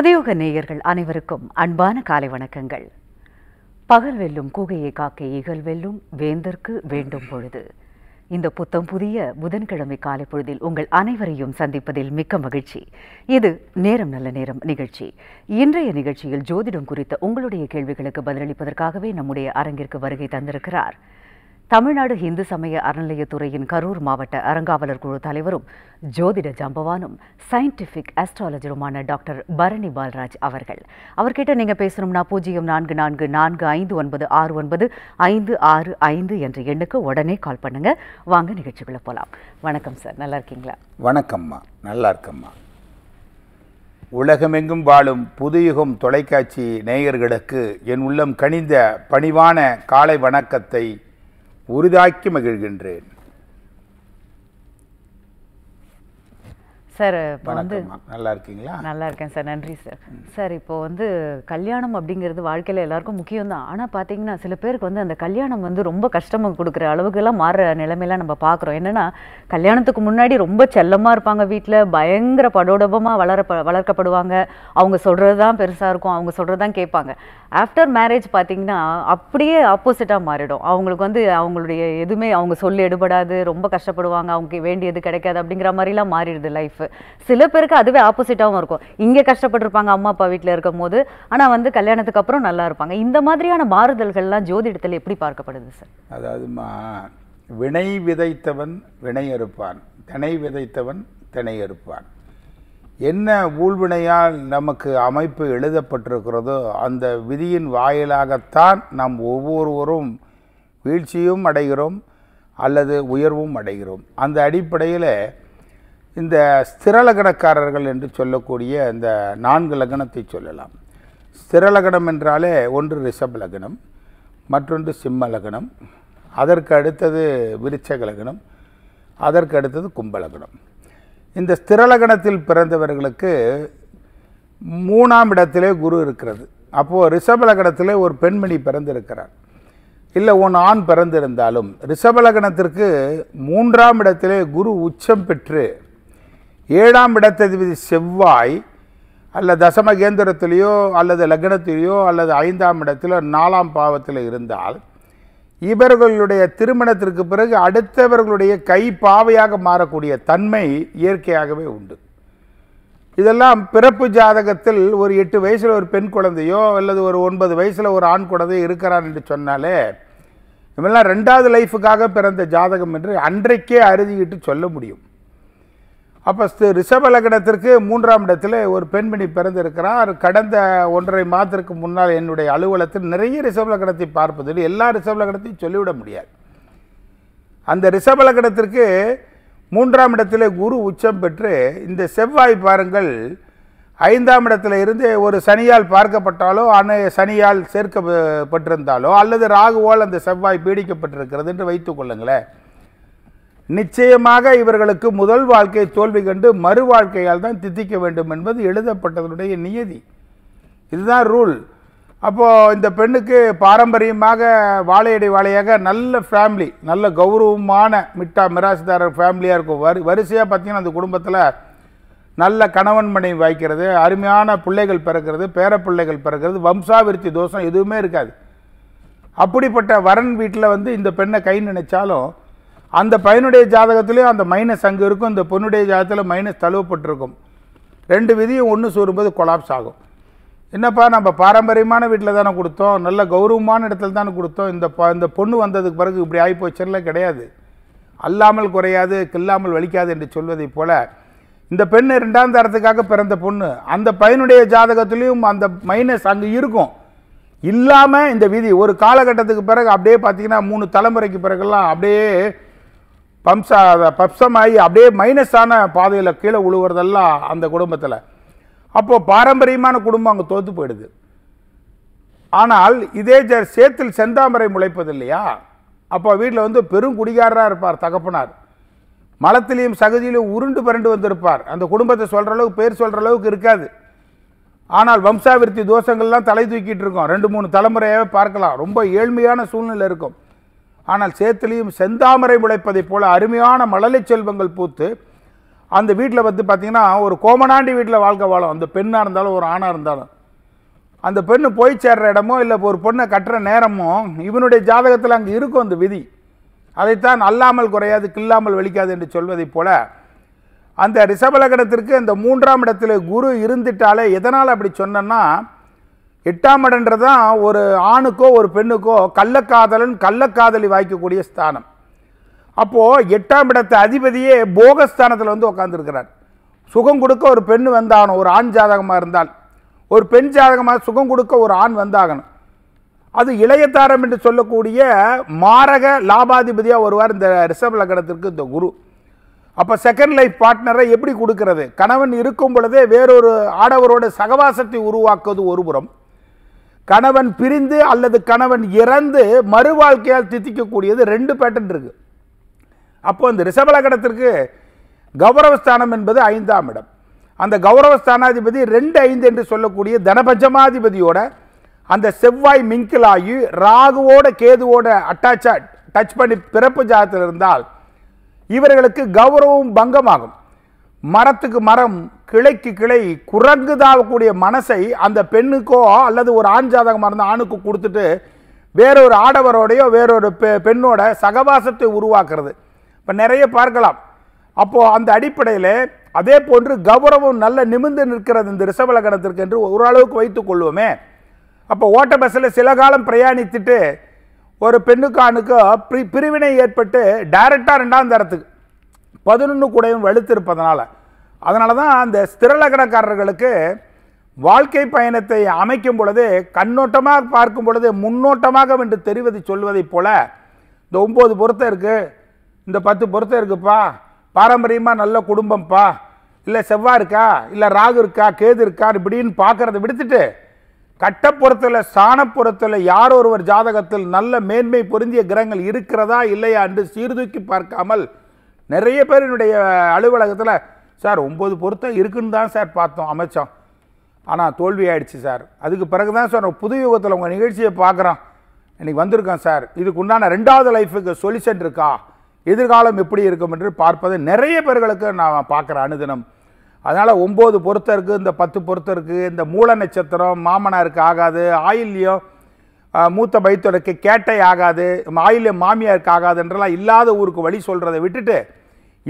புதியுக நேயர்கள் அனைவருக்கும் அன்பான காலை வணக்கங்கள் பகல் வெல்லும் கூகையை காக்க இகழ் வெல்லும் வேந்தற்கு வேண்டும் பொழுது இந்த புத்தம் புதிய புதன்கிழமை காலை பொழுதில் உங்கள் அனைவரையும் சந்திப்பதில் மிக்க மகிழ்ச்சி இது நேரம் நல்ல நேரம் நிகழ்ச்சி இன்றைய நிகழ்ச்சியில் ஜோதிடம் குறித்த உங்களுடைய கேள்விகளுக்கு பதிலளிப்பதற்காகவே நம்முடைய அரங்கிற்கு வருகை தந்திருக்கிறார் தமிழ்நாடு இந்து சமய அறநிலையத்துறையின் கரூர் மாவட்ட அறங்காவலர் குழு தலைவரும் ஜோதிட ஜம்பவானும் சயின்டிஃபிக் அஸ்ட்ராலஜருமான டாக்டர் பரணி பால்ராஜ் அவர்கள் அவர்கிட்ட நீங்க பேசணும்னா பூஜ்ஜியம் நான்கு நான்கு நான்கு ஐந்து ஒன்பது ஆறு ஒன்பது ஐந்து ஆறு ஐந்து என்ற எண்ணுக்கு உடனே கால் பண்ணுங்க வாங்க நிகழ்ச்சிக்குள்ள போலாம் வணக்கம் சார் நல்லா இருக்கீங்களா வணக்கம்மா நல்லா இருக்கம்மா உலகமெங்கும் வாழும் புதுயுகம் தொலைக்காட்சி நேயர்களுக்கு என் உள்ளம் கனிந்த பணிவான காலை வணக்கத்தை உறுதாக்கி மகிழ்கின்றேன் சார் இப்போ வந்து நல்லா இருக்கீங்களா நல்லா இருக்கேன் சார் நன்றி சார் சார் இப்போ வந்து கல்யாணம் அப்படிங்கிறது வாழ்க்கையில் எல்லாருக்கும் முக்கியம் தான் ஆனால் பார்த்தீங்கன்னா சில பேருக்கு வந்து அந்த கல்யாணம் வந்து ரொம்ப கஷ்டமாக கொடுக்குற அளவுக்குலாம் மாறுற நிலைமையெல்லாம் நம்ம பார்க்குறோம் என்னென்னா கல்யாணத்துக்கு முன்னாடி ரொம்ப செல்லமாக இருப்பாங்க வீட்டில் பயங்கர படோடபமாக வளர வளர்க்கப்படுவாங்க அவங்க சொல்கிறது தான் பெருசாக இருக்கும் அவங்க சொல்கிறது தான் கேட்பாங்க ஆஃப்டர் மேரேஜ் பார்த்தீங்கன்னா அப்படியே ஆப்போசிட்டாக மாறிடும் அவங்களுக்கு வந்து அவங்களுடைய எதுவுமே அவங்க சொல்லி எடுபடாது ரொம்ப கஷ்டப்படுவாங்க அவங்க வேண்டியது கிடைக்காது அப்படிங்கிற மாதிரிலாம் மாறிடுது லைஃப் சில பேருக்கு அதுவே ஆப்போசிட்டாகவும் இருக்கும் இங்கே கஷ்டப்பட்டிருப்பாங்க அம்மா அப்பா வீட்டில் இருக்கும் போது ஆனால் வந்து கல்யாணத்துக்கு அப்புறம் நல்லா இருப்பாங்க இந்த மாதிரியான மாறுதல்கள்லாம் ஜோதிடத்தில் எப்படி பார்க்கப்படுது சார் அதாவது வினை விதைத்தவன் வினை அறுப்பான் தினை விதைத்தவன் தினை அறுப்பான் என்ன ஊழ்வினையால் நமக்கு அமைப்பு எழுதப்பட்டிருக்கிறதோ அந்த விதியின் வாயிலாகத்தான் நாம் ஒவ்வொருவரும் வீழ்ச்சியும் அடைகிறோம் அல்லது உயர்வும் அடைகிறோம் அந்த அடிப்படையில் இந்த ஸ்திரலகணக்காரர்கள் என்று சொல்லக்கூடிய இந்த நான்கு லக்னத்தை சொல்லலாம் ஸ்திரலகணம் என்றாலே ஒன்று ரிஷப் லக்னம் மற்றொன்று சிம்ம லக்னம் அதற்கு அடுத்தது விருச்சக லக்னம் அதற்கு அடுத்தது கும்பலகணம் இந்த ஸ்திரலகணத்தில் பிறந்தவர்களுக்கு மூணாம் இடத்திலே குரு இருக்கிறது அப்போது ரிஷபலகணத்திலே ஒரு பெண்மணி பிறந்திருக்கிறார் இல்லை ஒன் ஆண் பிறந்திருந்தாலும் ரிஷபலகணத்திற்கு மூன்றாம் இடத்திலே குரு உச்சம் பெற்று ஏழாம் இடத்ததிபதி செவ்வாய் அல்ல தசமகேந்திரத்திலேயோ அல்லது லக்னத்திலேயோ அல்லது ஐந்தாம் இடத்திலோ நாலாம் பாவத்தில் இருந்தால் இவர்களுடைய திருமணத்திற்கு பிறகு அடுத்தவர்களுடைய கை பாவையாக மாறக்கூடிய தன்மை இயற்கையாகவே உண்டு இதெல்லாம் பிறப்பு ஜாதகத்தில் ஒரு எட்டு வயசில் ஒரு பெண் குழந்தையோ அல்லது ஒரு ஒன்பது வயசில் ஒரு ஆண் குழந்தையோ இருக்கிறான் என்று சொன்னாலே இவெல்லாம் ரெண்டாவது லைஃபுக்காக பிறந்த ஜாதகம் என்று அன்றைக்கே அறுதிக்கிட்டு சொல்ல முடியும் அப்போ ரிஷப லக்னத்திற்கு மூன்றாம் இடத்துல ஒரு பெண்மணி பிறந்திருக்கிறார் கடந்த ஒன்றரை மாதத்திற்கு முன்னால் என்னுடைய அலுவலகத்தில் நிறைய ரிஷப லக்னத்தை பார்ப்பதில் எல்லா ரிஷப லக்னத்தையும் சொல்லிவிட முடியாது அந்த ரிஷப லக்னத்திற்கு மூன்றாம் இடத்துல குரு உச்சம் பெற்று இந்த செவ்வாய் பாருங்கள் ஐந்தாம் இடத்துல இருந்து ஒரு சனியால் பார்க்கப்பட்டாலோ அணைய சனியால் சேர்க்கப்பட்டிருந்தாலோ அல்லது ராகுவால் அந்த செவ்வாய் பீடிக்கப்பட்டிருக்கிறது என்று வைத்துக் கொள்ளுங்களேன் நிச்சயமாக இவர்களுக்கு முதல் வாழ்க்கை தோல்வி கண்டு மறு வாழ்க்கையால் தான் தித்திக்க வேண்டும் என்பது எழுதப்பட்டதனுடைய நியதி இதுதான் ரூல் அப்போது இந்த பெண்ணுக்கு பாரம்பரியமாக வாழையடி வாழையாக நல்ல ஃபேமிலி நல்ல கௌரவமான மிட்டா மிராசுதாரர் ஃபேமிலியாக இருக்கும் வரி வரிசையாக பார்த்தீங்கன்னா அந்த குடும்பத்தில் நல்ல கணவன் மனைவி வாய்க்கிறது அருமையான பிள்ளைகள் பிறக்கிறது பேரப்பிள்ளைகள் பிறக்கிறது வம்சாவிருத்தி தோஷம் எதுவுமே இருக்காது அப்படிப்பட்ட வரன் வீட்டில் வந்து இந்த பெண்ணை கை நினைச்சாலும் அந்த பையனுடைய ஜாதகத்துலேயும் அந்த மைனஸ் அங்கே இருக்கும் இந்த பொண்ணுடைய ஜாதகத்தில் மைனஸ் தழுவப்பட்டிருக்கும் ரெண்டு விதியும் ஒன்று சூரும்போது கொலாப்ஸ் ஆகும் என்னப்பா நம்ம பாரம்பரியமான வீட்டில் தானே கொடுத்தோம் நல்ல கௌரவமான இடத்துல தானே கொடுத்தோம் இந்த இந்த பொண்ணு வந்ததுக்கு பிறகு இப்படி ஆகி கிடையாது அல்லாமல் குறையாது கில்லாமல் வலிக்காது என்று சொல்வதைப் போல இந்த பெண் ரெண்டாம் தரத்துக்காக பிறந்த பொண்ணு அந்த பையனுடைய ஜாதகத்துலேயும் அந்த மைனஸ் அங்கே இருக்கும் இல்லாமல் இந்த விதி ஒரு காலகட்டத்துக்கு பிறகு அப்படியே பார்த்தீங்கன்னா மூணு தலைமுறைக்கு பிறகுலாம் அப்படியே பம்சா பப்சமாகி அப்படியே மைனஸான பாதையில் கீழே உழுவுறதெல்லாம் அந்த குடும்பத்தில் அப்போது பாரம்பரியமான குடும்பம் அங்கே தோற்று போயிடுது ஆனால் இதே ஜ சேத்தில் செந்தாமரை முளைப்பது இல்லையா அப்போ வீட்டில் வந்து பெரும் குடிகாரராக இருப்பார் தகப்பனார் மலத்திலையும் சகதியிலும் உருண்டு பரண்டு வந்திருப்பார் அந்த குடும்பத்தை சொல்கிற அளவுக்கு பேர் சொல்கிற அளவுக்கு இருக்காது ஆனால் வம்சாவிருத்தி தோஷங்கள்லாம் தலை தூக்கிட்டு இருக்கோம் ரெண்டு மூணு தலைமுறையாகவே பார்க்கலாம் ரொம்ப ஏழ்மையான சூழ்நிலை இருக்கும் ஆனால் சேத்துலேயும் செந்தாமரை முளைப்பதைப் போல் அருமையான மழலை செல்வங்கள் பூத்து அந்த வீட்டில் வந்து பார்த்திங்கன்னா ஒரு கோமனாண்டி வீட்டில் வாழ்க்கை வாழும் அந்த பெண்ணாக இருந்தாலும் ஒரு ஆணாக இருந்தாலும் அந்த பெண்ணு போய் சேர்ற இடமோ இல்லை ஒரு பொண்ணை கட்டுற நேரமோ இவனுடைய ஜாதகத்தில் அங்கே இருக்கும் அந்த விதி அதைத்தான் அல்லாமல் குறையாது கில்லாமல் வலிக்காது என்று சொல்வதைப் போல அந்த ரிஷபலகணத்திற்கு அந்த மூன்றாம் இடத்தில் குரு இருந்துட்டாலே எதனால் அப்படி சொன்னேன்னா எட்டாம் இடன்றது தான் ஒரு ஆணுக்கோ ஒரு பெண்ணுக்கோ கள்ளக்காதலன் கள்ளக்காதலி வாய்க்கக்கூடிய ஸ்தானம் அப்போது எட்டாம் இடத்து அதிபதியே போகஸ்தானத்தில் வந்து உட்காந்துருக்கிறார் சுகம் கொடுக்க ஒரு பெண் வந்தாகணும் ஒரு ஆண் ஜாதகமாக இருந்தால் ஒரு பெண் ஜாதகமாக சுகம் கொடுக்க ஒரு ஆண் வந்தாகணும் அது இளையதாரம் என்று சொல்லக்கூடிய மாரக லாபாதிபதியாக வருவார் இந்த ரிசர்வ் லக்கணத்திற்கு இந்த குரு அப்போ செகண்ட் லைஃப் பார்ட்னரை எப்படி கொடுக்கறது கணவன் இருக்கும் பொழுதே வேறொரு ஆடவரோட சகவாசத்தை உருவாக்குவது ஒருபுறம் கணவன் பிரிந்து அல்லது கணவன் இறந்து மறு வாழ்க்கையால் தித்திக்கக்கூடியது ரெண்டு பேட்டன் இருக்குது அப்போ அந்த ரிசபலகணத்திற்கு கௌரவஸ்தானம் என்பது ஐந்தாம் இடம் அந்த கௌரவஸ்தானாதிபதி ரெண்டு ஐந்து என்று சொல்லக்கூடிய தனபஞ்சமாதிபதியோட அந்த செவ்வாய் மிங்கிலாயு ராகுவோட கேதுவோட அட்டாச்சா டச் பண்ணி பிறப்பு ஜாதத்தில் இருந்தால் இவர்களுக்கு கௌரவம் பங்கமாகும் மரத்துக்கு மரம் கிளைக்கு கிளை குரங்கு தாவக்கூடிய மனசை அந்த பெண்ணுக்கோ அல்லது ஒரு ஆண் ஜாதகமாக இருந்த ஆணுக்கு கொடுத்துட்டு வேறொரு ஆடவரோடையோ வேறொரு பெ பெண்ணோட சகவாசத்தை உருவாக்குறது இப்போ நிறைய பார்க்கலாம் அப்போது அந்த அடிப்படையில் அதே போன்று கௌரவம் நல்ல நிமிந்து நிற்கிறது இந்த ரிசவலகணத்திற்கு என்று ஓரளவுக்கு வைத்து கொள்வோமே அப்போ ஓட்ட பஸ்ஸில் சில காலம் பிரயாணித்துட்டு ஒரு பெண்ணுக்கு பிரி பிரிவினை ஏற்பட்டு டைரெக்டாக ரெண்டாம் தரத்துக்கு பதினொன்று கூடையும் வெளுத்திருப்பதனால் அதனால தான் அந்த ஸ்திரலகணக்காரர்களுக்கு வாழ்க்கை பயணத்தை அமைக்கும் பொழுது கண்ணோட்டமாக பார்க்கும் பொழுது முன்னோட்டமாக என்று தெரிவதை சொல்வதைப் போல இந்த ஒம்பது பொருத்தம் இருக்குது இந்த பத்து பொருத்தம் இருக்குப்பா பாரம்பரியமாக நல்ல குடும்பம்ப்பா இல்லை செவ்வா இருக்கா இல்லை ராகு இருக்கா கேது இருக்கா இப்படின்னு பார்க்குறத விடுத்துட்டு கட்டப்புறத்தில் சாணப்புறத்தில் யார் ஒருவர் ஜாதகத்தில் நல்ல மேன்மை பொருந்திய கிரகங்கள் இருக்கிறதா இல்லையா என்று சீர்தூக்கி பார்க்காமல் நிறைய பேர் என்னுடைய அலுவலகத்தில் சார் ஒம்பது பொருத்தம் இருக்குன்னு தான் சார் பார்த்தோம் அமைச்சோம் ஆனால் தோல்வி ஆயிடுச்சு சார் அதுக்கு பிறகு தான் சார் புது யுகத்தில் உங்கள் நிகழ்ச்சியை பார்க்குறோம் இன்றைக்கி வந்திருக்கோம் சார் இதுக்கு உண்டான ரெண்டாவது லைஃபுக்கு சொல்யூஷன் இருக்கா எதிர்காலம் எப்படி இருக்கும் என்று பார்ப்பது நிறைய பேர்களுக்கு நான் பார்க்குறேன் அனுதினம் அதனால் ஒம்பது பொருத்தம் இருக்குது இந்த பத்து பொருத்தம் இருக்குது இந்த மூல நட்சத்திரம் மாமனாருக்கு ஆகாது ஆயில்யம் மூத்த பைத்தோடக்கு கேட்டை ஆகாது ஆயில்யம் மாமியாருக்கு ஆகாதுன்றலாம் இல்லாத ஊருக்கு வழி சொல்கிறத விட்டுட்டு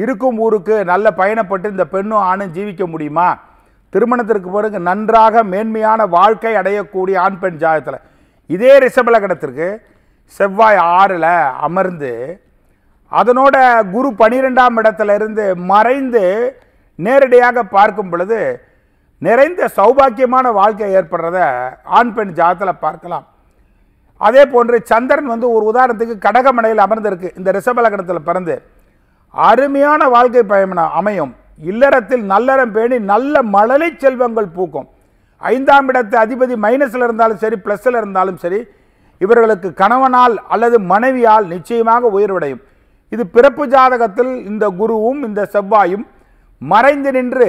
இருக்கும் ஊருக்கு நல்ல பயணப்பட்டு இந்த பெண்ணும் ஆணும் ஜீவிக்க முடியுமா திருமணத்திற்கு பிறகு நன்றாக மேன்மையான வாழ்க்கை அடையக்கூடிய ஆண் பெண் ஜாதகத்தில் இதே ரிஷபலகணத்திற்கு செவ்வாய் ஆறில் அமர்ந்து அதனோட குரு பனிரெண்டாம் இடத்துல இருந்து மறைந்து நேரடியாக பார்க்கும் பொழுது நிறைந்த சௌபாக்கியமான வாழ்க்கை ஏற்படுறத ஆண் பெண் ஜாதத்தில் பார்க்கலாம் அதே போன்று சந்திரன் வந்து ஒரு உதாரணத்துக்கு கடகமனையில் அமர்ந்திருக்கு இந்த ரிஷபலகணத்தில் பிறந்து அருமையான வாழ்க்கை பயமன அமையும் இல்லறத்தில் நல்லறம் பேணி நல்ல மழலை செல்வங்கள் பூக்கும் ஐந்தாம் இடத்து அதிபதி மைனஸில் இருந்தாலும் சரி ப்ளஸில் இருந்தாலும் சரி இவர்களுக்கு கணவனால் அல்லது மனைவியால் நிச்சயமாக உயர்வடையும் இது பிறப்பு ஜாதகத்தில் இந்த குருவும் இந்த செவ்வாயும் மறைந்து நின்று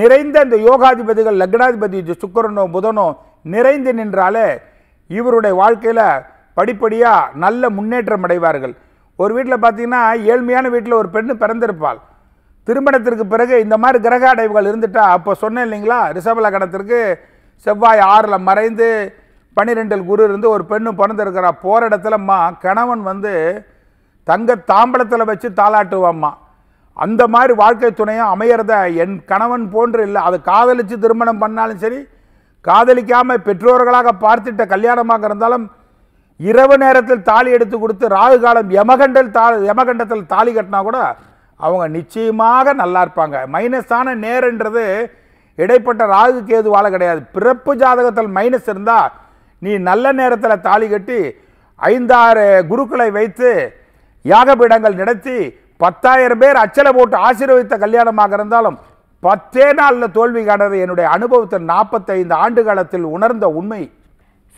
நிறைந்த இந்த யோகாதிபதிகள் லக்னாதிபதி சுக்கரனோ புதனோ நிறைந்து நின்றாலே இவருடைய வாழ்க்கையில் படிப்படியாக நல்ல முன்னேற்றம் அடைவார்கள் ஒரு வீட்டில் பார்த்தீங்கன்னா ஏழ்மையான வீட்டில் ஒரு பெண்ணு பிறந்திருப்பாள் திருமணத்திற்கு பிறகு இந்த மாதிரி கிரக அடைவுகள் இருந்துட்டா அப்போ சொன்னேன் இல்லைங்களா ரிஷப லக்கணத்திற்கு செவ்வாய் ஆறில் மறைந்து பன்னிரெண்டில் குரு இருந்து ஒரு பெண்ணு பிறந்திருக்கிறா போகிற இடத்துலம்மா கணவன் வந்து தங்க தாம்பளத்தில் வச்சு தாளாட்டுவாம்மா அந்த மாதிரி வாழ்க்கை துணையும் அமையிறத என் கணவன் போன்று இல்லை அதை காதலித்து திருமணம் பண்ணாலும் சரி காதலிக்காமல் பெற்றோர்களாக பார்த்துட்ட கல்யாணமாக இருந்தாலும் இரவு நேரத்தில் தாலி எடுத்து கொடுத்து ராகு காலம் யமகண்டல் தா யமகண்டத்தில் தாலி கட்டினா கூட அவங்க நிச்சயமாக நல்லா இருப்பாங்க மைனஸான நேருன்றது இடைப்பட்ட ராகு கேதுவால கிடையாது பிறப்பு ஜாதகத்தில் மைனஸ் இருந்தால் நீ நல்ல நேரத்தில் தாலி கட்டி ஐந்தாறு குருக்களை வைத்து யாகபீடங்கள் நடத்தி பத்தாயிரம் பேர் அச்சலை போட்டு ஆசீர்வதித்த கல்யாணமாக இருந்தாலும் பத்தே நாளில் தோல்வி காணது என்னுடைய அனுபவத்தில் நாற்பத்தைந்து ஆண்டு காலத்தில் உணர்ந்த உண்மை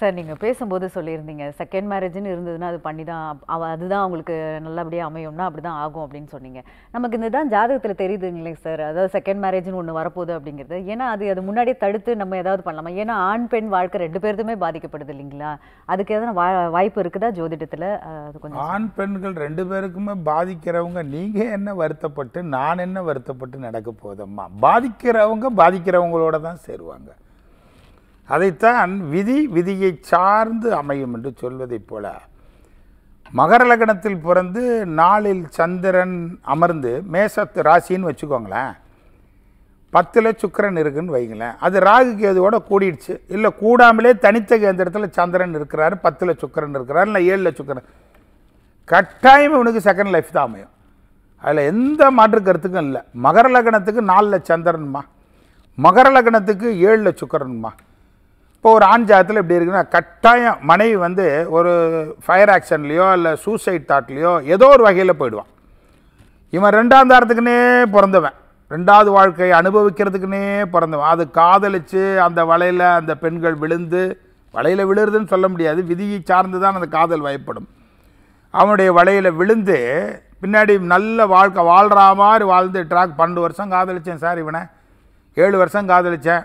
சார் நீங்கள் பேசும்போது சொல்லியிருந்தீங்க செகண்ட் மேரேஜ்னு இருந்ததுன்னா அது பண்ணி தான் அவ அதுதான் அவங்களுக்கு நல்லபடியாக அமையும்னா அப்படி தான் ஆகும் அப்படின்னு சொன்னீங்க நமக்கு இந்த தான் ஜாதகத்தில் தெரியுதுங்களே சார் அதாவது செகண்ட் மேரேஜ்னு ஒன்று வரப்போகுது அப்படிங்கிறது ஏன்னா அது அது முன்னாடியே தடுத்து நம்ம ஏதாவது பண்ணலாமா ஏன்னா ஆண் பெண் வாழ்க்கை ரெண்டு பேருதுமே பாதிக்கப்படுது இல்லைங்களா அதுக்கு எதனா வாய்ப்பு இருக்குதா ஜோதிடத்தில் அது கொஞ்சம் ஆண் பெண்கள் ரெண்டு பேருக்குமே பாதிக்கிறவங்க நீங்கள் என்ன வருத்தப்பட்டு நான் என்ன வருத்தப்பட்டு நடக்க போதம்மா பாதிக்கிறவங்க பாதிக்கிறவங்களோட தான் சேருவாங்க அதைத்தான் விதி விதியை சார்ந்து அமையும் என்று சொல்வதைப் போல மகர லக்னத்தில் பிறந்து நாளில் சந்திரன் அமர்ந்து மேசத்து ராசின்னு வச்சுக்கோங்களேன் பத்தில் சுக்கரன் இருக்குன்னு வைங்களேன் அது ராகு கேதுவோட கூடிடுச்சு இல்லை கூடாமலே தனித்த கேந்திரத்தில் சந்திரன் இருக்கிறாரு பத்தில் சுக்கரன் இருக்கிறாரு இல்லை ஏழில் சுக்கரன் கட்டாயம் இவனுக்கு செகண்ட் லைஃப் தான் அமையும் அதில் எந்த மாற்று கருத்துக்கும் இல்லை மகர லக்னத்துக்கு நாலில் சந்திரன்மா மகர லக்னத்துக்கு ஏழில் சுக்கரன்மா இப்போ ஒரு ஆண் ஜாதத்தில் எப்படி இருக்குன்னா கட்டாயம் மனைவி வந்து ஒரு ஃபயர் ஆக்சன்லேயோ இல்லை சூசைட் தாட்லேயோ ஏதோ ஒரு வகையில் போயிடுவான் இவன் ரெண்டாம் தாரத்துக்குன்னே பிறந்தவன் ரெண்டாவது வாழ்க்கையை அனுபவிக்கிறதுக்குன்னே பிறந்தவன் அது காதலித்து அந்த வலையில் அந்த பெண்கள் விழுந்து வலையில் விழுறதுன்னு சொல்ல முடியாது விதியை சார்ந்து தான் அந்த காதல் வயப்படும் அவனுடைய வலையில் விழுந்து பின்னாடி நல்ல வாழ்க்கை வாழ்கிற மாதிரி வாழ்ந்து ட்ராக் பன்னெண்டு வருஷம் காதலித்தேன் சார் இவனை ஏழு வருஷம் காதலித்தேன்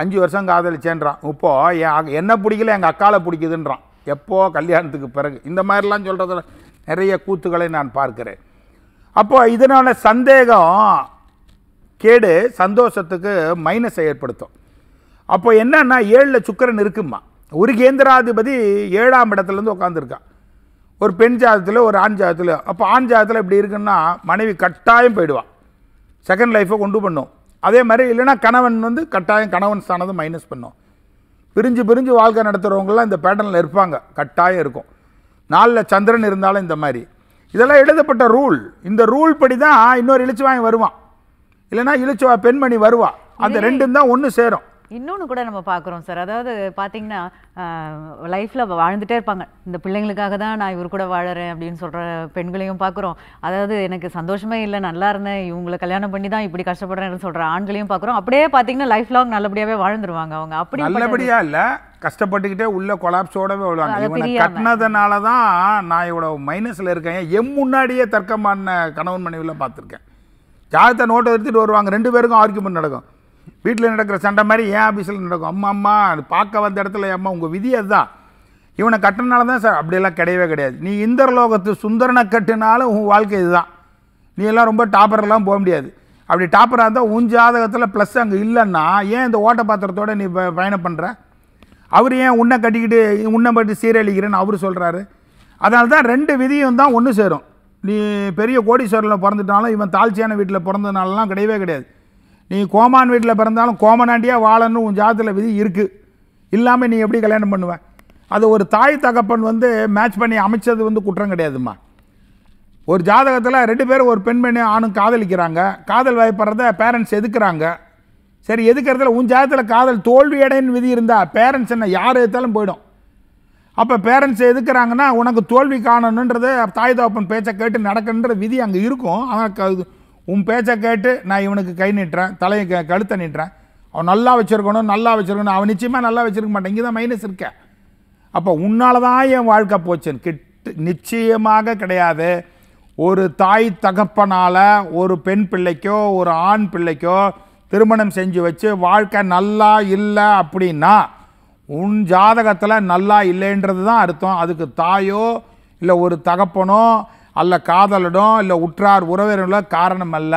அஞ்சு வருஷம் காதலிச்சேன்றான் இப்போது என்ன பிடிக்கல எங்கள் அக்காவை பிடிக்குதுன்றான் எப்போ கல்யாணத்துக்கு பிறகு இந்த மாதிரிலாம் சொல்கிறதுல நிறைய கூத்துக்களை நான் பார்க்கிறேன் அப்போ இதனால் சந்தேகம் கேடு சந்தோஷத்துக்கு மைனஸை ஏற்படுத்தும் அப்போ என்னன்னா ஏழில் சுக்கரன் இருக்குமா ஒரு கேந்திராதிபதி ஏழாம் இடத்துலேருந்து உட்காந்துருக்கான் ஒரு பெண் ஜாதத்தில் ஒரு ஆண் ஜாதத்தில் அப்போ ஆண் ஜாதத்தில் இப்படி இருக்குன்னா மனைவி கட்டாயம் போயிடுவான் செகண்ட் லைஃப்பை கொண்டு பண்ணும் அதே மாதிரி இல்லைனா கணவன் வந்து கட்டாயம் கணவன் ஸ்தானது மைனஸ் பண்ணும் பிரிஞ்சு பிரிஞ்சு வாழ்க்கை நடத்துகிறவங்களாம் இந்த பேட்டர்னில் இருப்பாங்க கட்டாயம் இருக்கும் நாளில் சந்திரன் இருந்தாலும் இந்த மாதிரி இதெல்லாம் எழுதப்பட்ட ரூல் இந்த ரூல் படி தான் இன்னொரு இழிச்சுவாய் வருவான் இல்லைனா இழிச்சுவா பெண்மணி வருவா அந்த ரெண்டும் தான் ஒன்று சேரும் இன்னொன்று கூட நம்ம பார்க்குறோம் சார் அதாவது பார்த்தீங்கன்னா லைஃப்பில் வாழ்ந்துகிட்டே இருப்பாங்க இந்த பிள்ளைங்களுக்காக தான் நான் இவர் கூட வாழறேன் அப்படின்னு சொல்கிற பெண்களையும் பார்க்குறோம் அதாவது எனக்கு சந்தோஷமே இல்லை நல்லா இருந்தேன் இவங்களை கல்யாணம் பண்ணி தான் இப்படி கஷ்டப்படுறேன்னு சொல்கிற ஆண்களையும் பார்க்குறோம் அப்படியே பார்த்தீங்கன்னா லைஃப் லாங் நல்லபடியாகவே வாழ்ந்துருவாங்க அவங்க அப்படி நல்லபடியாக இல்லை கஷ்டப்பட்டுக்கிட்டே உள்ள கொலாப்ஸோடவே விழுவாங்க கட்டினதுனால தான் நான் இவ்வளோ மைனஸில் இருக்கேன் எம் முன்னாடியே தர்க்கமான கணவன் மனைவியில் பார்த்துருக்கேன் ஜாதத்தை நோட்டை எடுத்துகிட்டு வருவாங்க ரெண்டு பேருக்கும் ஆர்குமெண்ட் நடக்கும் வீட்டில் நடக்கிற சண்டை மாதிரி ஏன் ஆஃபீஸில் நடக்கும் அம்மா அம்மா அது பார்க்க வந்த இடத்துல அம்மா உங்கள் விதி அதுதான் இவனை கட்டினால தான் சார் அப்படியெல்லாம் கிடையவே கிடையாது நீ இந்தர்லோகத்து சுந்தரனை கட்டினாலும் உன் வாழ்க்கை இதுதான் நீ எல்லாம் ரொம்ப டாப்பர்லாம் போக முடியாது அப்படி டாப்பராக இருந்தால் உன் ஜாதகத்தில் ப்ளஸ் அங்கே இல்லைன்னா ஏன் இந்த ஓட்ட பாத்திரத்தோடு நீ பயணம் பண்ணுற அவர் ஏன் உன்னை கட்டிக்கிட்டு உன்னை பற்றி சீரழிக்கிறேன்னு அவர் சொல்கிறாரு அதனால தான் ரெண்டு விதியும் தான் ஒன்று சேரும் நீ பெரிய கோடீஸ்வரில் பிறந்துட்டாலும் இவன் தாழ்ச்சியான வீட்டில் பிறந்ததுனாலலாம் கிடையவே கிடையாது நீ கோமான் வீட்டில் பிறந்தாலும் கோமனாண்டியாக வாழணும் உன் ஜாதத்தில் விதி இருக்குது இல்லாமல் நீ எப்படி கல்யாணம் பண்ணுவேன் அது ஒரு தாய் தகப்பன் வந்து மேட்ச் பண்ணி அமைச்சது வந்து குற்றம் கிடையாதுமா ஒரு ஜாதகத்தில் ரெண்டு பேரும் ஒரு பெண்மணி ஆணும் காதலிக்கிறாங்க காதல் வாய்ப்புறத பேரண்ட்ஸ் எதுக்குறாங்க சரி எதுக்கிறதுல உன் ஜாதத்தில் காதல் தோல்வி அடைன்னு விதி இருந்தால் பேரண்ட்ஸ் என்ன யார் எடுத்தாலும் போயிடும் அப்போ பேரண்ட்ஸ் எதுக்குறாங்கன்னா உனக்கு தோல்வி காணணுன்றது தாய் தகப்பன் பேச்சை கேட்டு நடக்கணுன்ற விதி அங்கே இருக்கும் ஆனால் உன் பேச்சை கேட்டு நான் இவனுக்கு கை நிட்டுறேன் தலையை க கழுத்தை நீட்டுறேன் அவன் நல்லா வச்சுருக்கணும் நல்லா வச்சுருக்கணும் அவன் நிச்சயமாக நல்லா வச்சுருக்க மாட்டேன் இங்கே தான் மைனஸ் இருக்க அப்போ உன்னால் தான் என் வாழ்க்கை போச்சுன்னு கிட்டு நிச்சயமாக கிடையாது ஒரு தாய் தகப்பனால் ஒரு பெண் பிள்ளைக்கோ ஒரு ஆண் பிள்ளைக்கோ திருமணம் செஞ்சு வச்சு வாழ்க்கை நல்லா இல்லை அப்படின்னா உன் ஜாதகத்தில் நல்லா இல்லைன்றது தான் அர்த்தம் அதுக்கு தாயோ இல்லை ஒரு தகப்பனோ அல்ல காதலிடம் இல்லை உற்றார் உறவினர்களோ காரணம் அல்ல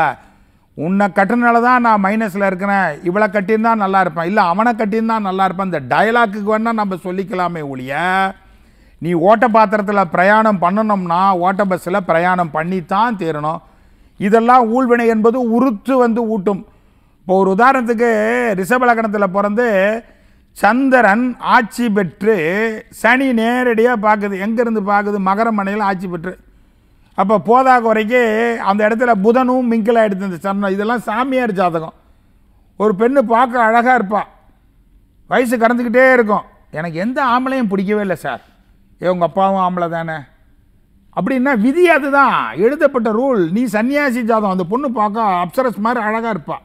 உன்னை கட்டினால தான் நான் மைனஸில் இருக்கிறேன் இவளை கட்டியிருந்தா நல்லா இருப்பேன் இல்லை அவனை கட்டியிருந்தா நல்லா இருப்பேன் இந்த டயலாக்குக்கு வேணால் நம்ம சொல்லிக்கலாமே ஒழிய நீ ஓட்ட பாத்திரத்தில் பிரயாணம் பண்ணணும்னா ஓட்ட பஸ்ஸில் பிரயாணம் பண்ணித்தான் தீரணும் இதெல்லாம் ஊழ்வினை என்பது உறுத்து வந்து ஊட்டும் இப்போ ஒரு உதாரணத்துக்கு ரிஷபலக்கணத்தில் பிறந்து சந்திரன் ஆட்சி பெற்று சனி நேரடியாக பார்க்குது எங்கேருந்து பார்க்குது மகரமனையில் ஆட்சி பெற்று அப்போ போதா குறைக்கு அந்த இடத்துல புதனும் மிங்கிலாக ஆகிடுது இந்த சரணம் இதெல்லாம் சாமியார் ஜாதகம் ஒரு பெண்ணு பார்க்க அழகாக இருப்பாள் வயசு கடந்துக்கிட்டே இருக்கும் எனக்கு எந்த ஆம்பளையும் பிடிக்கவே இல்லை சார் இவங்க அப்பாவும் ஆம்பளை தானே அப்படின்னா விதி அதுதான் எழுதப்பட்ட ரூல் நீ சன்னியாசி ஜாதம் அந்த பொண்ணு பார்க்க அப்சரஸ் மாதிரி அழகாக இருப்பாள்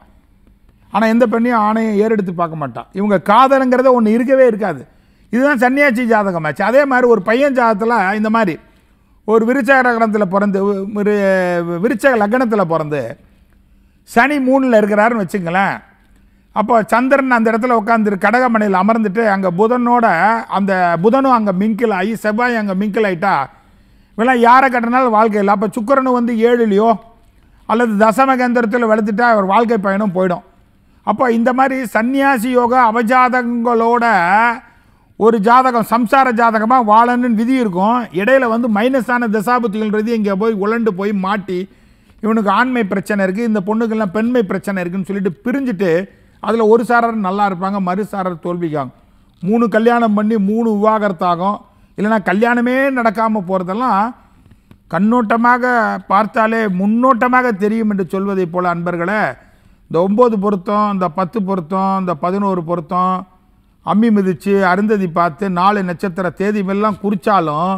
ஆனால் எந்த பெண்ணையும் ஆணையும் ஏறெடுத்து பார்க்க மாட்டான் இவங்க காதலுங்கிறத ஒன்று இருக்கவே இருக்காது இதுதான் சன்னியாசி ஜாதகம் ஆச்சு அதே மாதிரி ஒரு பையன் ஜாதத்தில் இந்த மாதிரி ஒரு விருச்சக லக்னத்தில் பிறந்து ஒரு விருச்சக லக்னத்தில் பிறந்து சனி மூணில் இருக்கிறாருன்னு வச்சுங்களேன் அப்போ சந்திரன் அந்த இடத்துல உட்காந்துரு கடகமனையில் அமர்ந்துட்டு அங்கே புதனோட அந்த புதனும் அங்கே மிங்கில் ஆகி செவ்வாய் அங்கே மிங்கில் ஆகிட்டா இவெல்லாம் யாரை கட்டினாலும் வாழ்க்கையில் அப்போ சுக்கரனு வந்து ஏழுலையோ அல்லது தசமகேந்திரத்தில் வளர்த்துட்டா அவர் வாழ்க்கை பயணம் போயிடும் அப்போ இந்த மாதிரி சன்னியாசி யோகா அவஜாதங்களோட ஒரு ஜாதகம் சம்சார ஜாதகமாக வாழணும்னு விதி இருக்கும் இடையில வந்து மைனஸான தசாபுத்திகள்ன்றது இங்கே போய் உழண்டு போய் மாட்டி இவனுக்கு ஆண்மை பிரச்சனை இருக்குது இந்த பொண்ணுக்கெல்லாம் பெண்மை பிரச்சனை இருக்குதுன்னு சொல்லிட்டு பிரிஞ்சுட்டு அதில் ஒரு சாரர் நல்லா இருப்பாங்க மறுசாரர் தோல்விக்காங்க மூணு கல்யாணம் பண்ணி மூணு விவாகரத்தாகும் இல்லைனா கல்யாணமே நடக்காமல் போகிறதெல்லாம் கண்ணோட்டமாக பார்த்தாலே முன்னோட்டமாக தெரியும் என்று சொல்வதைப் போல் அன்பர்களை இந்த ஒம்பது பொருத்தம் இந்த பத்து பொருத்தம் இந்த பதினோரு பொருத்தம் அம்மி மிதித்து அருந்ததி பார்த்து நாலு நட்சத்திர தேதிமெல்லாம் குறித்தாலும்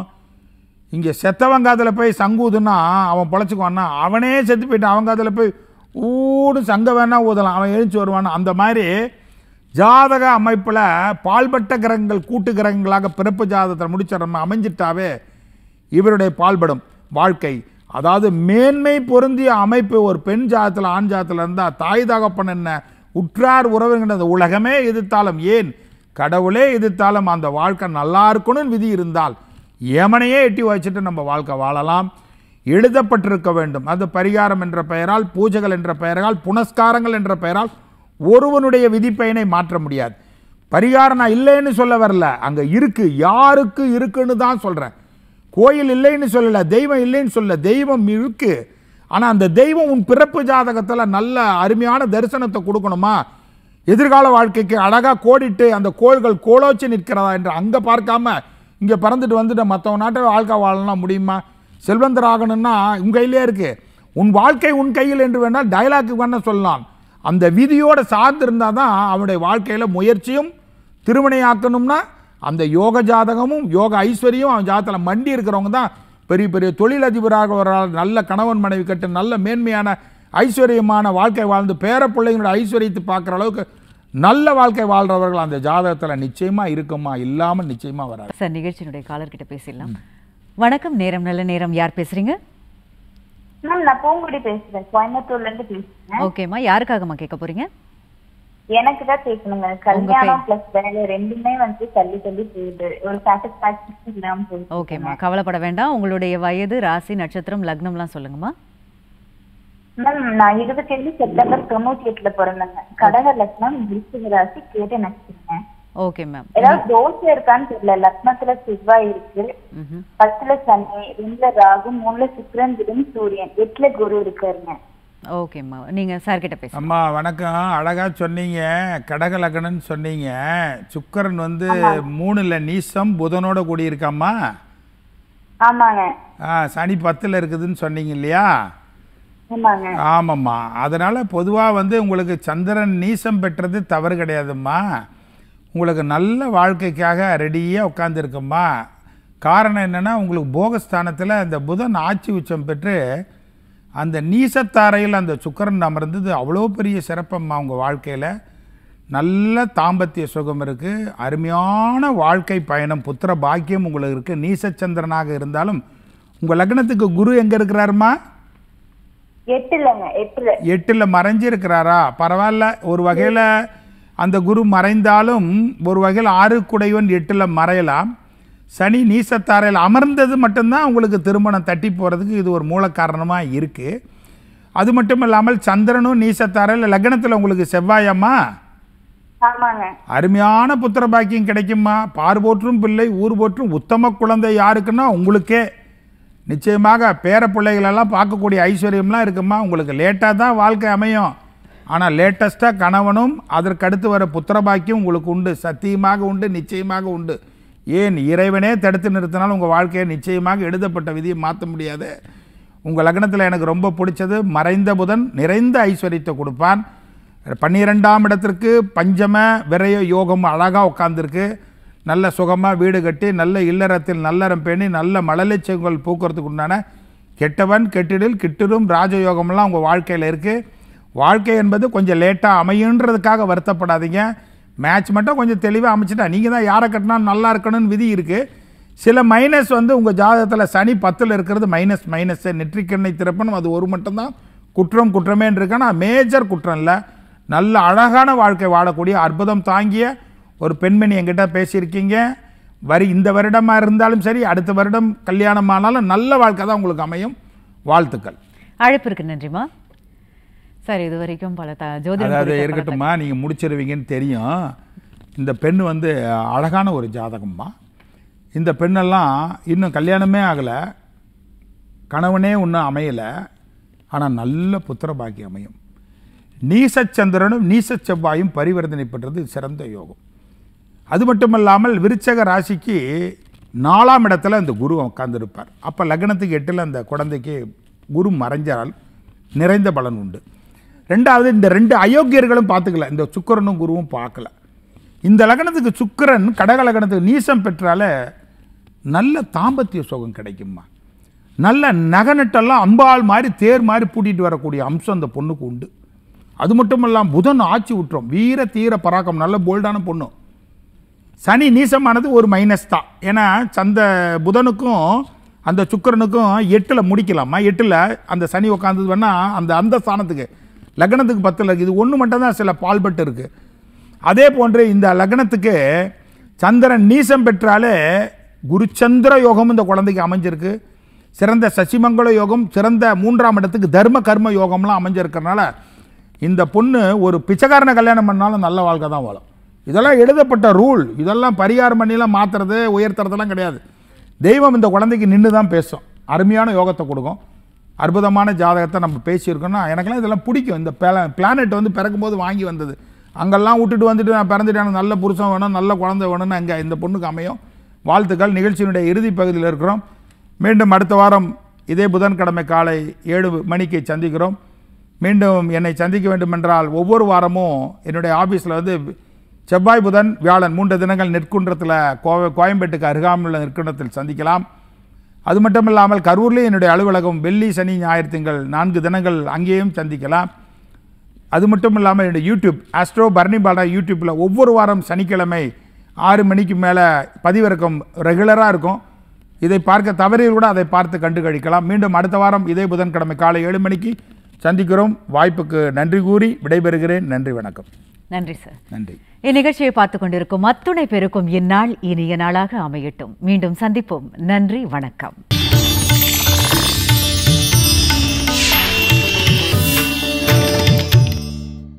இங்கே செத்தவங்க அதில் போய் சங்கூதுன்னா அவன் பிழைச்சிக்குவான்னா அவனே செத்து போய்ட்டு அவங்க காதில் போய் ஊடு சங்க வேணா ஊதலாம் அவன் எழுந்து வருவான் அந்த மாதிரி ஜாதக அமைப்பில் பால்பட்ட கிரகங்கள் கூட்டு கிரகங்களாக பிறப்பு ஜாதகத்தை முடிச்ச அமைஞ்சிட்டாவே இவருடைய பால்படும் வாழ்க்கை அதாவது மேன்மை பொருந்திய அமைப்பு ஒரு பெண் ஜாதத்தில் ஆண் ஜாதத்தில் இருந்தால் தாய் தகப்பன் என்ன உற்றார் உறவுங்கிறது உலகமே எதிர்த்தாலும் ஏன் கடவுளே எதிர்த்தாலும் அந்த வாழ்க்கை நல்லா இருக்கணும்னு விதி இருந்தால் ஏமனையே எட்டி வச்சுட்டு நம்ம வாழ்க்கை வாழலாம் எழுதப்பட்டிருக்க வேண்டும் அது பரிகாரம் என்ற பெயரால் பூஜைகள் என்ற பெயரால் புனஸ்காரங்கள் என்ற பெயரால் ஒருவனுடைய விதிப்பயனை மாற்ற முடியாது பரிகாரம் நான் இல்லைன்னு சொல்ல வரல அங்கே இருக்குது யாருக்கு இருக்குன்னு தான் சொல்கிறேன் கோயில் இல்லைன்னு சொல்லலை தெய்வம் இல்லைன்னு சொல்ல தெய்வம் இருக்குது ஆனால் அந்த தெய்வம் உன் பிறப்பு ஜாதகத்தில் நல்ல அருமையான தரிசனத்தை கொடுக்கணுமா எதிர்கால வாழ்க்கைக்கு அழகாக கோடிட்டு அந்த கோள்கள் கோலோச்சு நிற்கிறதா என்று அங்கே பார்க்காம இங்கே பறந்துட்டு வந்துட்டு மற்றவன் நாட்டை வாழ்க்கை வாழலாம் முடியுமா செல்வந்தர் ஆகணும்னா உன் கையிலே இருக்குது உன் வாழ்க்கை உன் கையில் என்று வேணால் டைலாக்கு வேணால் சொல்லலாம் அந்த விதியோடு சார்ந்து இருந்தால் தான் அவனுடைய வாழ்க்கையில் முயற்சியும் திருமணையாக்கணும்னா அந்த யோக ஜாதகமும் யோக ஐஸ்வர்யம் அவன் ஜாதத்தில் மண்டி இருக்கிறவங்க தான் பெரிய பெரிய தொழிலதிபராக ஒரு நல்ல கணவன் மனைவி கட்டு நல்ல மேன்மையான ஐஸ்வர்யமான வாழ்க்கை வாழ்ந்து பேர பிள்ளைங்களோட ஐஸ்வர்யத்தை பார்க்குற அளவுக்கு நல்ல வாழ்க்கை வாழ்றவர்கள் அந்த ஜாதகத்துல நிச்சயமா இருக்குமா இல்லாம நிச்சயமா வராது சார் நிகழ்ச்சியினுடைய காலர்கிட்ட பேசிடலாம் வணக்கம் நேரம் நல்ல நேரம் யார் பேசுறீங்க நான் பூங்குடி பேசுறேன் கோயம்புத்தூர்ல இருந்து பேசுறேன் ஓகேம்மா யாருக்காகமா கேட்க போறீங்க எனக்கு தான் கேட்கணுங்க கல்யாணம் பிளஸ் வேலை ரெண்டுமே வந்து தள்ளி தள்ளி போகுது ஒரு சாட்டிஸ்பாக்சன் இல்லாம போகுது ஓகேம்மா கவலைப்பட வேண்டாம் உங்களுடைய வயது ராசி நட்சத்திரம் லக்னம்லாம் சொல்லுங்கம்மா மேம் நான் இருபத்தி ஏழு செப்டம்பர் தொண்ணூத்தி எட்டுல பிறந்தேங்க கடக லக்னம் விருச்சிக ராசி கேட்ட ஓகே மேம் ஏதாவது தோசை இருக்கான்னு தெரியல லக்னத்துல செவ்வாய் இருக்கு பத்துல சனி ரெண்டுல ராகு மூணுல சுக்கிரன் திரும் சூரியன் எட்டுல குரு இருக்காருங்க ஓகேம்மா நீங்க சார் கிட்ட பேச அம்மா வணக்கம் அழகா சொன்னீங்க கடக லக்னன்னு சொன்னீங்க சுக்கரன் வந்து மூணுல நீசம் புதனோட கூடி இருக்காமா ஆமாங்க ஆ சனி பத்துல இருக்குதுன்னு சொன்னீங்க இல்லையா ஆமாம்மா அதனால் பொதுவாக வந்து உங்களுக்கு சந்திரன் நீசம் பெற்றது தவறு கிடையாதும்மா உங்களுக்கு நல்ல வாழ்க்கைக்காக ரெடியாக உட்காந்துருக்கும்மா காரணம் என்னென்னா உங்களுக்கு போகஸ்தானத்தில் அந்த புதன் ஆட்சி உச்சம் பெற்று அந்த நீசத்தாரையில் அந்த சுக்கரன் அமர்ந்தது அவ்வளோ பெரிய சிறப்பம்மா உங்கள் வாழ்க்கையில் நல்ல தாம்பத்திய சுகம் இருக்குது அருமையான வாழ்க்கை பயணம் புத்திர பாக்கியம் உங்களுக்கு இருக்குது நீசச்சந்திரனாக இருந்தாலும் உங்கள் லக்னத்துக்கு குரு எங்கே இருக்கிறாருமா எட்டுல மறைஞ்சிருக்கிறாரா பரவாயில்ல ஒரு வகையில அந்த குரு மறைந்தாலும் ஒரு வகையில் ஆறு குடைவன் எட்டுல மறையலாம் சனி நீசத்தாரையில் அமர்ந்தது மட்டும்தான் உங்களுக்கு திருமணம் தட்டி போகிறதுக்கு இது ஒரு மூல காரணமாக இருக்குது அது மட்டும் இல்லாமல் சந்திரனும் நீசத்தாரையில் லக்னத்தில் உங்களுக்கு செவ்வாயம்மா அருமையான புத்திர பாக்கியம் கிடைக்குமா பார் போற்றும் பிள்ளை ஊர் போற்றும் உத்தம குழந்தை யாருக்குன்னா உங்களுக்கே நிச்சயமாக பேர பிள்ளைகளெல்லாம் பார்க்கக்கூடிய ஐஸ்வர்யம்லாம் இருக்குமா உங்களுக்கு லேட்டாக தான் வாழ்க்கை அமையும் ஆனால் லேட்டஸ்ட்டாக கணவனும் அதற்கடுத்து வர புத்திரபாக்கியம் உங்களுக்கு உண்டு சத்தியமாக உண்டு நிச்சயமாக உண்டு ஏன் இறைவனே தடுத்து நிறுத்தினால் உங்கள் வாழ்க்கையை நிச்சயமாக எழுதப்பட்ட விதியை மாற்ற முடியாது உங்கள் லக்னத்தில் எனக்கு ரொம்ப பிடிச்சது மறைந்த புதன் நிறைந்த ஐஸ்வர்யத்தை கொடுப்பான் பன்னிரெண்டாம் இடத்திற்கு பஞ்சம விரைய யோகம் அழகாக உட்காந்துருக்கு நல்ல சுகமாக வீடு கட்டி நல்ல இல்லறத்தில் நல்லறம் பேணி நல்ல மழலைச்சங்கள் பூக்கிறதுக்கு உண்டான கெட்டவன் கெட்டிடில் கிட்டிடும் ராஜயோகம்லாம் உங்கள் வாழ்க்கையில் இருக்குது வாழ்க்கை என்பது கொஞ்சம் லேட்டாக அமையுன்றதுக்காக வருத்தப்படாதீங்க மேட்ச் மட்டும் கொஞ்சம் தெளிவாக அமைச்சிட்டா நீங்கள் தான் யாரை கட்டினா நல்லா இருக்கணும்னு விதி இருக்குது சில மைனஸ் வந்து உங்கள் ஜாதகத்தில் சனி பத்தில் இருக்கிறது மைனஸ் மைனஸு நெற்றிக்கெண்ணை திறப்பணும் அது ஒரு மட்டும்தான் குற்றம் குற்றமேன்னு இருக்கேன் ஆனால் மேஜர் குற்றம் இல்லை நல்ல அழகான வாழ்க்கை வாழக்கூடிய அற்புதம் தாங்கிய ஒரு பெண்மணி என்கிட்ட பேசியிருக்கீங்க வரி இந்த வருடமாக இருந்தாலும் சரி அடுத்த வருடம் கல்யாணம் ஆனாலும் நல்ல வாழ்க்கை தான் உங்களுக்கு அமையும் வாழ்த்துக்கள் அழைப்பிற்கு நன்றிம்மா சார் இது வரைக்கும் பல த ஜோதி அதாவது இருக்கட்டும்மா நீங்கள் முடிச்சிருவீங்கன்னு தெரியும் இந்த பெண் வந்து அழகான ஒரு ஜாதகம்மா இந்த பெண்ணெல்லாம் இன்னும் கல்யாணமே ஆகலை கணவனே ஒன்றும் அமையலை ஆனால் நல்ல புத்திர பாக்கி அமையும் நீசச்சந்திரனும் நீச செவ்வாயும் பரிவர்த்தனை பெற்றது சிறந்த யோகம் அது மட்டுமல்லாமல் விருச்சக ராசிக்கு நாலாம் இடத்துல அந்த குரு உட்கார்ந்துருப்பார் அப்போ லக்னத்துக்கு எட்டில் அந்த குழந்தைக்கு குரு மறைஞ்சால் நிறைந்த பலன் உண்டு ரெண்டாவது இந்த ரெண்டு அயோக்கியர்களும் பார்த்துக்கல இந்த சுக்கரனும் குருவும் பார்க்கல இந்த லக்னத்துக்கு சுக்கரன் கடக லக்னத்துக்கு நீசம் பெற்றால நல்ல தாம்பத்திய சோகம் கிடைக்குமா நல்ல நகனட்டெல்லாம் அம்பாள் மாதிரி தேர் மாதிரி பூட்டிகிட்டு வரக்கூடிய அம்சம் அந்த பொண்ணுக்கு உண்டு அது மட்டும் இல்லாமல் புதன் ஆட்சி விட்டுரும் வீர தீர பராக்கம் நல்ல போல்டான பொண்ணு சனி நீசமானது ஒரு மைனஸ் தான் ஏன்னா சந்த புதனுக்கும் அந்த சுக்கரனுக்கும் எட்டில் முடிக்கலாமா எட்டில் அந்த சனி உட்காந்தது வேணால் அந்த அந்த ஸ்தானத்துக்கு லக்னத்துக்கு பத்தில் இருக்குது இது ஒன்று தான் சில பால்பட்டு இருக்குது அதே போன்று இந்த லக்னத்துக்கு சந்திரன் நீசம் பெற்றாலே குருச்சந்திர யோகம் இந்த குழந்தைக்கு அமைஞ்சிருக்கு சிறந்த சசிமங்கல யோகம் சிறந்த மூன்றாம் இடத்துக்கு தர்ம கர்ம யோகம்லாம் அமைஞ்சிருக்கிறனால இந்த பொண்ணு ஒரு பிச்சைக்காரனை கல்யாணம் பண்ணாலும் நல்ல வாழ்க்கை தான் வாழும் இதெல்லாம் எழுதப்பட்ட ரூல் இதெல்லாம் பரிகாரம் பண்ணிலாம் மாற்றுறது உயர்த்துறதெல்லாம் கிடையாது தெய்வம் இந்த குழந்தைக்கு நின்று தான் பேசும் அருமையான யோகத்தை கொடுக்கும் அற்புதமான ஜாதகத்தை நம்ம பேசியிருக்கோன்னா எனக்கெல்லாம் இதெல்லாம் பிடிக்கும் இந்த பிளானெட் வந்து பிறக்கும்போது வாங்கி வந்தது அங்கெல்லாம் விட்டுட்டு வந்துட்டு நான் பிறந்துட்டேன் நல்ல புருஷன் வேணும் நல்ல குழந்தை வேணும்னு அங்கே இந்த பொண்ணுக்கு அமையும் வாழ்த்துக்கள் நிகழ்ச்சியினுடைய இறுதி பகுதியில் இருக்கிறோம் மீண்டும் அடுத்த வாரம் இதே புதன்கிழமை காலை ஏழு மணிக்கு சந்திக்கிறோம் மீண்டும் என்னை சந்திக்க வேண்டுமென்றால் ஒவ்வொரு வாரமும் என்னுடைய ஆஃபீஸில் வந்து செவ்வாய் புதன் வியாழன் மூன்று தினங்கள் நெற்குன்றத்தில் கோவை கோயம்பேட்டுக்கு அருகாமையுள்ள உள்ள நெற்குன்றத்தில் சந்திக்கலாம் அது மட்டும் இல்லாமல் என்னுடைய அலுவலகம் வெள்ளி சனி ஞாயிறு திங்கள் நான்கு தினங்கள் அங்கேயும் சந்திக்கலாம் அது மட்டும் இல்லாமல் என்னுடைய யூடியூப் ஆஸ்ட்ரோ பர்னி யூடியூப்பில் ஒவ்வொரு வாரம் சனிக்கிழமை ஆறு மணிக்கு மேலே பதிவிறக்கம் ரெகுலராக இருக்கும் இதை பார்க்க தவறில் கூட அதை பார்த்து கண்டு கழிக்கலாம் மீண்டும் அடுத்த வாரம் இதே புதன்கிழமை காலை ஏழு மணிக்கு சந்திக்கிறோம் வாய்ப்புக்கு நன்றி கூறி விடைபெறுகிறேன் நன்றி வணக்கம் நன்றி சார் நன்றி இந்நிகழ்ச்சியை பார்த்து கொண்டிருக்கும் அத்துணை பெருக்கும் இந்நாள் இனிய நாளாக அமையட்டும் மீண்டும் சந்திப்போம் நன்றி வணக்கம்